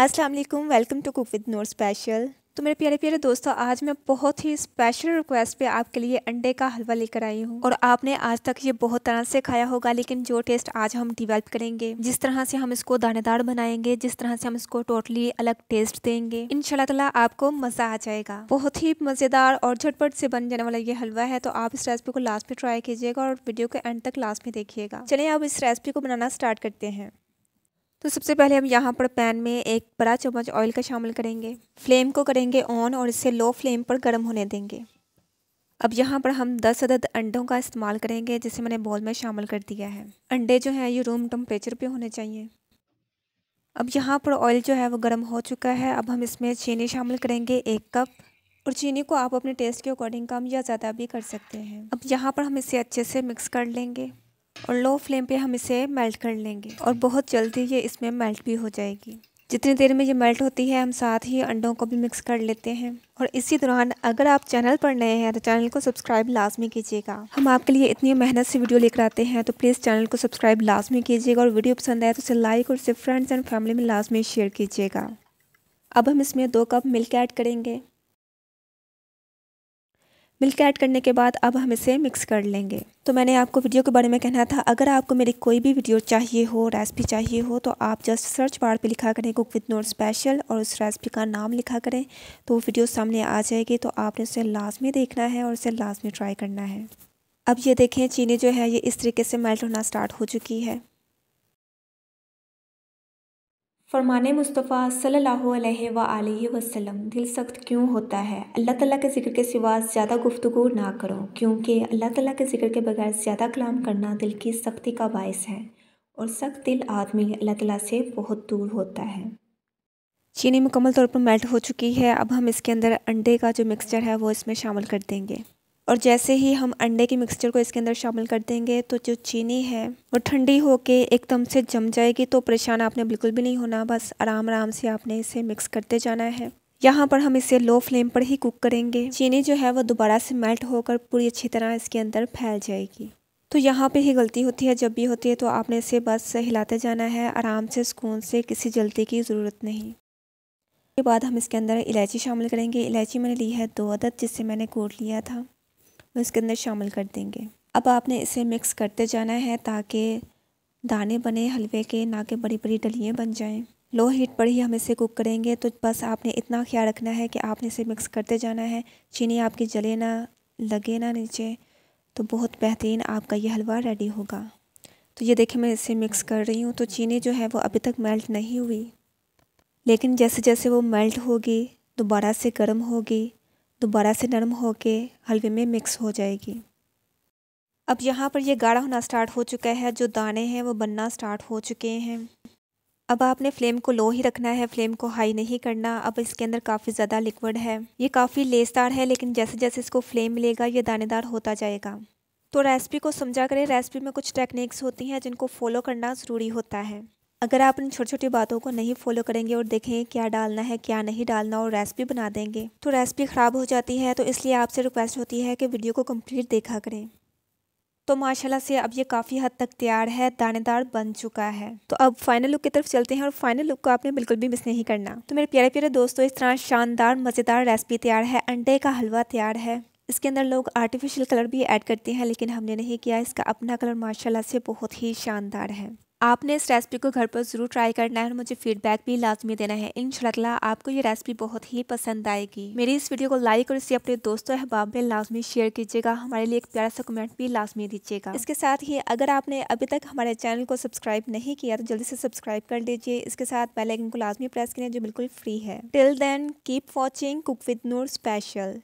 अस्सलाम वालेकुम welcome to cook with Noor special तो मेरे प्यारे प्यारे दोस्तों आज मैं बहुत ही स्पेशल रिक्वेस्ट पे आपके लिए अंडे का हलवा लेकर आई हूँ और आपने आज तक ये बहुत तरह से खाया होगा लेकिन जो टेस्ट आज हम डिवेल्प करेंगे जिस तरह से हम इसको दानेदार बनाएंगे जिस तरह से हम इसको टोटली अलग टेस्ट देंगे इनशाला तला आपको मजा आ जाएगा बहुत ही मजेदार और झटपट से बन जाने वाला ये हलवा है तो आप इस रेसिपी को लास्ट में ट्राई कीजिएगा और वीडियो के एंड तक लास्ट में देखिएगा चलिए आप इस रेसिपी को बनाना स्टार्ट करते हैं तो सबसे पहले हम यहाँ पर पैन में एक बड़ा चम्मच ऑयल का शामिल करेंगे फ्लेम को करेंगे ऑन और इसे लो फ्लेम पर गर्म होने देंगे अब यहाँ पर हम 10 अदद अंडों का इस्तेमाल करेंगे जिसे मैंने बॉल में शामिल कर दिया है अंडे जो हैं ये रूम टम्परेचर पे होने चाहिए अब यहाँ पर ऑयल जो है वो गर्म हो चुका है अब हम इसमें चीनी शामिल करेंगे एक कप और चीनी को आप अपने टेस्ट के अकॉर्डिंग कम या ज़्यादा भी कर सकते हैं अब यहाँ पर हम इसे अच्छे से मिक्स कर लेंगे और लो फ्लेम पे हम इसे मेल्ट कर लेंगे और बहुत जल्दी ये इसमें मेल्ट भी हो जाएगी जितनी देर में ये मेल्ट होती है हम साथ ही अंडों को भी मिक्स कर लेते हैं और इसी दौरान अगर आप चैनल पर नए हैं तो चैनल को सब्सक्राइब लाजमी कीजिएगा हम आपके लिए इतनी मेहनत से वीडियो लेकर आते हैं तो प्लीज़ चैनल को सब्सक्राइब लाजमी कीजिएगा और वीडियो पसंद आए तो उसे लाइक और उसे फ्रेंड्स एंड फैमिली में लाजमी शेयर कीजिएगा अब हम इसमें दो कप मिल्क ऐड करेंगे मिल्क ऐड करने के बाद अब हम इसे मिक्स कर लेंगे तो मैंने आपको वीडियो के बारे में कहना था अगर आपको मेरी कोई भी वीडियो चाहिए हो रेसिपी चाहिए हो तो आप जस्ट सर्च बार पे लिखा करें कुक विद नोट स्पेशल और उस रेसिपी का नाम लिखा करें तो वो वीडियो सामने आ जाएगी तो आपने उसे लाजमी देखना है और उसे लाजमी ट्राई करना है अब ये देखें चीनी जो है ये इस तरीके से मेल्ट होना स्टार्ट हो चुकी है फरमान मुस्तफ़ा सल्ला वसलम दिल सख्त क्यों होता है अल्लाह ताला के ज़िक्र के सिवा ज़्यादा गुफ्तु ना करो क्योंकि अल्लाह ताला के ज़िक्र के बगैर ज़्यादा कलाम करना दिल की सख्ती का बायस है और सख्त दिल आदमी अल्लाह ताला से बहुत दूर होता है चीनी मुकम्मल तौर पर मेल्ट हो चुकी है अब हम इसके अंदर अंडे का जो मिक्सचर है वो इसमें शामिल कर देंगे और जैसे ही हम अंडे के मिक्सचर को इसके अंदर शामिल कर देंगे तो जो चीनी है वो ठंडी होके एकदम से जम जाएगी तो परेशान आपने बिल्कुल भी नहीं होना बस आराम आराम से आपने इसे मिक्स करते जाना है यहाँ पर हम इसे लो फ्लेम पर ही कुक करेंगे चीनी जो है वो दोबारा से मेल्ट होकर पूरी अच्छी तरह इसके अंदर फैल जाएगी तो यहाँ पे ही गलती होती है जब भी होती है तो आपने इसे बस हिलाते जाना है आराम से सुकून से किसी जलती की ज़रूरत नहीं के बाद हम इसके अंदर इलायची शामिल करेंगे इलायची मैंने ली है दो अदद जिससे मैंने कोट लिया था वो इसके अंदर शामिल कर देंगे अब आपने इसे मिक्स करते जाना है ताकि दाने बने हलवे के ना के बड़ी बड़ी डलियाँ बन जाएं लो हीट पर ही हम इसे कुक करेंगे तो बस आपने इतना ख्याल रखना है कि आपने इसे मिक्स करते जाना है चीनी आपकी जले ना लगे ना नीचे तो बहुत बेहतरीन आपका ये हलवा रेडी होगा तो ये देखिए मैं इसे मिक्स कर रही हूँ तो चीनी जो है वो अभी तक मेल्ट नहीं हुई लेकिन जैसे जैसे वो मेल्ट होगी दोबारा से गर्म होगी दोबारा से नरम होके हलवे में मिक्स हो जाएगी अब यहाँ पर ये गाढ़ा होना स्टार्ट हो चुका है जो दाने हैं वो बनना स्टार्ट हो चुके हैं अब आपने फ्लेम को लो ही रखना है फ्लेम को हाई नहीं करना अब इसके अंदर काफ़ी ज़्यादा लिक्विड है ये काफ़ी लेसदार है लेकिन जैसे जैसे इसको फ्लेम मिलेगा ये दानेदार होता जाएगा तो रेसिपी को समझा करें रेसिपी में कुछ टेक्निक्स होती हैं जिनको फॉलो करना ज़रूरी होता है अगर आप इन छोटी छोटी बातों को नहीं फॉलो करेंगे और देखेंगे क्या डालना है क्या नहीं डालना और रेसिपी बना देंगे तो रेसिपी ख़राब हो जाती है तो इसलिए आपसे रिक्वेस्ट होती है कि वीडियो को कम्प्लीट देखा करें तो माशाल्लाह से अब ये काफ़ी हद तक तैयार है दानेदार बन चुका है तो अब फाइनल लुक की तरफ चलते हैं और फाइनल लुक को आपने बिल्कुल भी मिस नहीं करना तो मेरे प्यारे प्यारे दोस्तों इस तरह शानदार मज़ेदार रेसिपी तैयार है अंडे का हलवा तैयार है इसके अंदर लोग आर्टिफिशियल कलर भी ऐड करते हैं लेकिन हमने नहीं किया इसका अपना कलर माशाल्लाह से बहुत ही शानदार है आपने इस रेसिपी को घर पर ज़रूर ट्राई करना है और मुझे फीडबैक भी लाजमी देना है इन आपको ये रेसिपी बहुत ही पसंद आएगी मेरी इस वीडियो को लाइक और इसे अपने दोस्तों अहबाब में लाजमी शेयर कीजिएगा हमारे लिए एक प्यारा सा कमेंट भी लाजमी दीजिएगा इसके साथ ही अगर आपने अभी तक हमारे चैनल को सब्सक्राइब नहीं किया तो जल्दी से सब्सक्राइब कर लीजिए इसके साथ पहले को लाजमी प्रेस करें जो बिल्कुल फ्री है till then keep watching cook with Noor special